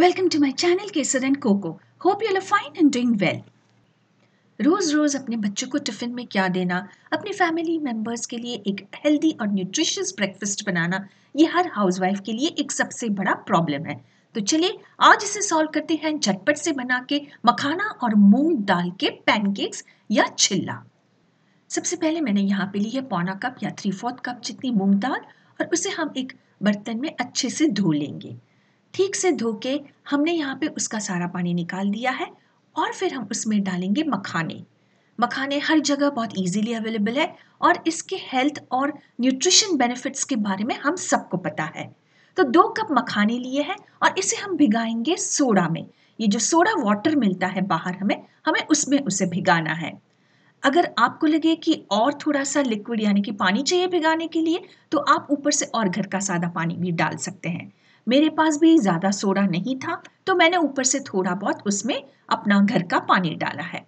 welcome to my channel Kesar and Coco hope you are fine and doing well रोज़ रोज़ अपने बच्चों को टिफ़िन में क्या देना अपनी फैमिली मेम्बर्स के लिए एक हेल्दी और न्यूट्रिशियस ब्रेकफास्ट बनाना ये हर हाउसवाइफ के लिए एक सबसे बड़ा प्रॉब्लम है तो चलिए आज इसे सॉल्व करते हैं झटपट से बना के मखाना और मूंग दाल के पैनकेक्स या छिल्ला सबसे पहले मैंने यहाँ पे ली है पौना कप या थ्री फोर्थ कप जितनी मूंग दाल और उसे हम एक बर्तन में अच्छे से धो लेंगे ठीक से धो के हमने यहाँ पे उसका सारा पानी निकाल दिया है और फिर हम उसमें डालेंगे मखाने मखाने हर जगह बहुत इजीली अवेलेबल है और इसके हेल्थ और न्यूट्रिशन बेनिफिट्स के बारे में हम सबको पता है तो दो कप मखाने लिए हैं और इसे हम भिगाएंगे सोडा में ये जो सोडा वाटर मिलता है बाहर हमें हमें उसमें उसे भिगाना है अगर आपको लगे कि और थोड़ा सा लिक्विड यानी कि पानी चाहिए भिगाने के लिए तो आप ऊपर से और घर का सादा पानी भी डाल सकते हैं मेरे पास भी ज़्यादा सोडा नहीं था तो मैंने ऊपर से थोड़ा बहुत उसमें अपना घर का पानी डाला है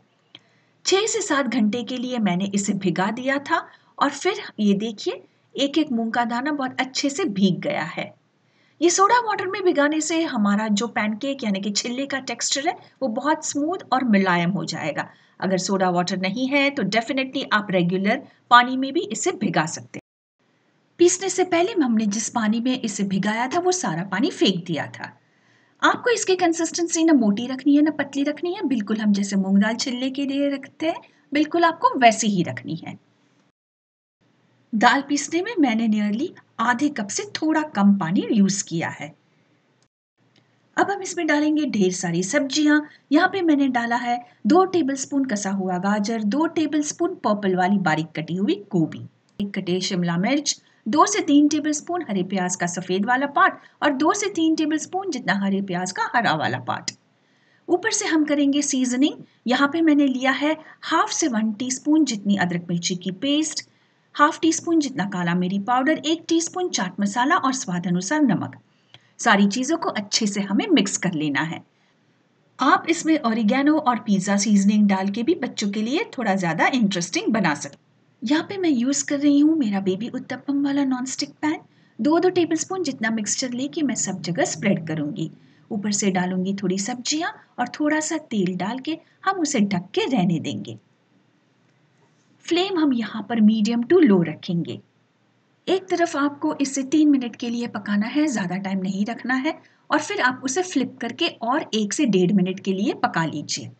छः से सात घंटे के लिए मैंने इसे भिगा दिया था और फिर ये देखिए एक एक मूंग का दाना बहुत अच्छे से भीग गया है ये सोडा वाटर में भिगाने से हमारा जो पैनकेक यानी कि छिल्ले का टेक्सचर है वो बहुत स्मूथ और मुलायम हो जाएगा अगर सोडा वाटर नहीं है तो डेफिनेटली आप रेगुलर पानी में भी इसे भिगा सकते पीसने से पहले हमने जिस पानी में इसे भिगाया था वो सारा पानी फेंक दिया था आपको इसकी कंसिस्टेंसी ना मोटी रखनी है ना पतली रखनी है बिल्कुल हम जैसे मूंग दाल छिलने के लिए रखते हैं बिल्कुल आपको वैसी ही रखनी है दाल पीसने में मैंने नियरली आधे कप से थोड़ा कम पानी यूज किया है अब हम इसमें डालेंगे ढेर सारी सब्जियां यहाँ पे मैंने डाला है दो टेबलस्पून कसा हुआ गाजर दो टेबलस्पून पर्पल वाली बारीक कटी हुई गोभी एक कटे शिमला मिर्च दो से तीन टेबलस्पून हरे प्याज का सफ़ेद वाला पार्ट और दो से तीन टेबलस्पून जितना हरे प्याज का हरा वाला पार्ट ऊपर से हम करेंगे सीजनिंग यहाँ पे मैंने लिया है हाफ से वन टीस्पून जितनी अदरक मिर्ची की पेस्ट हाफ टी स्पून जितना काला मिरी पाउडर एक टीस्पून चाट मसाला और स्वाद अनुसार नमक सारी चीज़ों को अच्छे से हमें मिक्स कर लेना है आप इसमें ओरिगेनो और पिज़्ज़ा सीजनिंग डाल के भी बच्चों के लिए थोड़ा ज़्यादा इंटरेस्टिंग बना सकते यहाँ पे मैं यूज़ कर रही हूँ मेरा बेबी उत्तपम वाला नॉन स्टिक पैन दो दो टेबल स्पून जितना मिक्सचर लेके मैं सब जगह स्प्रेड करूँगी ऊपर से डालूंगी थोड़ी सब्जियाँ और थोड़ा सा तेल डाल के हम उसे ढक के रहने देंगे फ्लेम हम यहाँ पर मीडियम टू लो रखेंगे एक तरफ आपको इसे तीन मिनट के लिए पकाना है ज़्यादा टाइम नहीं रखना है और फिर आप उसे फ्लिप करके और एक से डेढ़ मिनट के लिए पका लीजिए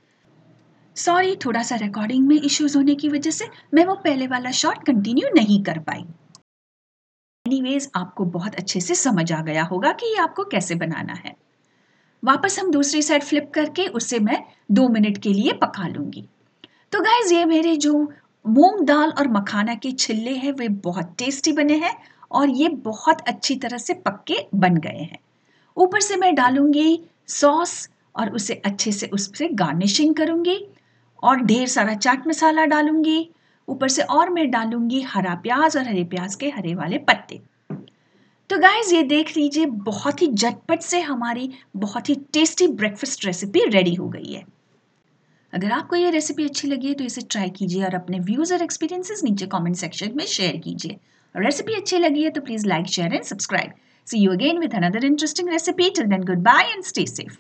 सॉरी थोड़ा सा रिकॉर्डिंग में इश्यूज होने की वजह से मैं वो पहले वाला शॉट कंटिन्यू नहीं कर पाई एनीवेज आपको बहुत अच्छे से समझ आ गया होगा कि ये आपको कैसे बनाना है वापस हम दूसरी साइड फ्लिप करके उसे मैं दो मिनट के लिए पका लूंगी तो गाइज ये मेरे जो मूंग दाल और मखाना के छिल्ले हैं वे बहुत टेस्टी बने हैं और ये बहुत अच्छी तरह से पक्के बन गए हैं ऊपर से मैं डालूंगी सॉस और उसे अच्छे से उस पर गार्निशिंग करूँगी और ढेर सारा चाट मसाला डालूंगी ऊपर से और मैं डालूंगी हरा प्याज और हरे प्याज के हरे वाले पत्ते तो गाइज ये देख लीजिए बहुत ही झटपट से हमारी बहुत ही टेस्टी ब्रेकफास्ट रेसिपी रेडी हो गई है अगर आपको ये रेसिपी अच्छी लगी है तो इसे ट्राई कीजिए और अपने व्यूज और एक्सपीरियंसेस नीचे कमेंट सेक्शन में शेयर कीजिए और रेसिपी अच्छी लगी है तो please like share and subscribe see you again with another interesting recipe till then good bye and stay safe